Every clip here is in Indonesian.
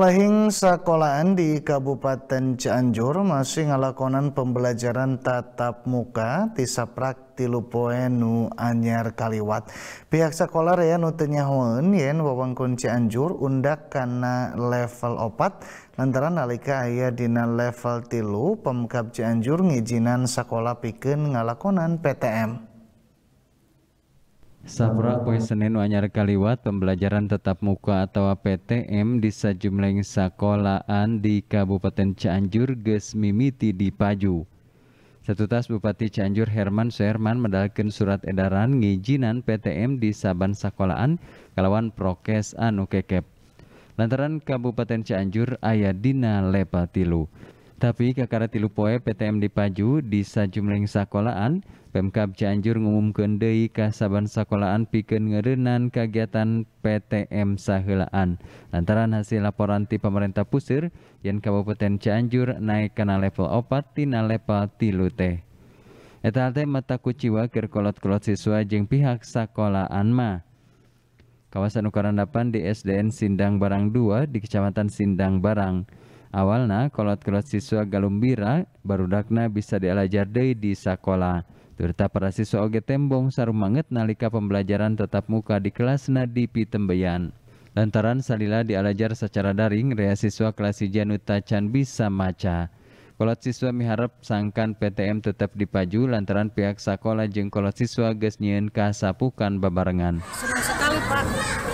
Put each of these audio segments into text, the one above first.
Lehing sekolahan di Kabupaten Cianjur masih ngalakonan pembelajaran tatap muka di saprak tilu anyar kaliwat. Pihak sekolah rea nutenya hoen yen wewengkun Cianjur undak karena level opat lantaran nalika ayah dina level tilu pemkap Cianjur ngijinan sekolah piken ngalakonan PTM. Sabrak poe Senin anyar kaliwat pembelajaran tetap muka atau PTM di sejumlah sekolahan di Kabupaten Cianjur geus mimiti di Paju. tas Bupati Cianjur Herman Suherman medalkan surat edaran ngijinan PTM di saban sekolahan kalawan prokes anu kekep. Lantaran Kabupaten Cianjur ayah dina level tilu. Tapi kakara tilu poe PTM di Paju di sejumlah sekolahan Pemkap Cianjur mengumumkan deui saban sakolaan pikeun ngeureunnan kagiatan PTM sahelaan. Lantaran hasil laporan ti pemerintah pusir yen Kabupaten Cianjur naik kana level 4 tina level 3 teh. Eta teh mata kuciwa keur kolot-kolot siswa jeung pihak sakolaan mah. Kawasan Ukarandapan di SDN Sindang Barang 2 di Kecamatan Sindang Barang. Awalnya kolot-kolot siswa Galumbira barudakna bisa dialajar deui di sekolah. Tirta para siswa oge tembong sarumanget nalika pembelajaran tetap muka di kelas Nadi Pitembeyan. Lantaran salila dialajar secara daring, rea siswa kelas Ijanu Tachan bisa maca. Kolot siswa miharap sangkan PTM tetap dipaju lantaran pihak sekolah jeng kolot siswa gesnyen kasapukan babarengan sekali Pak.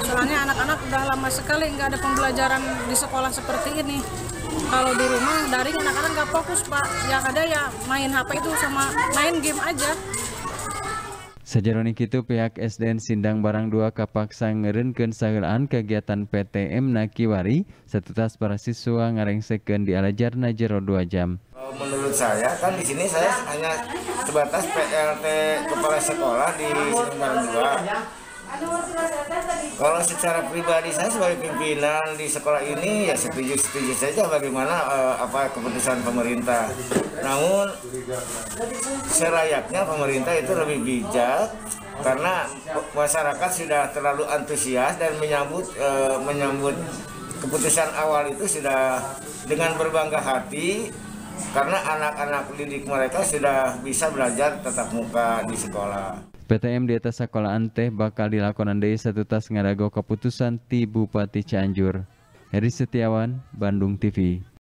Soalnya anak-anak udah lama sekali nggak ada pembelajaran di sekolah seperti ini. Kalau di rumah dari anak-anak nggak fokus Pak. Yang ada ya main HP itu sama main game aja. Sajaroni itu pihak SDN Sindang Barang 2 kapaksa ngerenken sahilan kegiatan PTM Nakiwari setetas para siswa ngarengsekeun di alajar Najero 2 jam. Menurut saya kan di sini saya hanya sebatas PLT kepala sekolah di Sindang Barang 2. Kalau secara pribadi saya sebagai pimpinan di sekolah ini ya setuju-setuju saja bagaimana uh, apa keputusan pemerintah. Namun serayaknya pemerintah itu lebih bijak karena masyarakat sudah terlalu antusias dan menyambut uh, menyambut keputusan awal itu sudah dengan berbangga hati karena anak-anak didik mereka sudah bisa belajar tetap muka di sekolah. PTM di atas sekolah anteh bakal dilakukan satu tas ngadago keputusan ti Bupati Cianjur. Heri Setiawan, Bandung TV.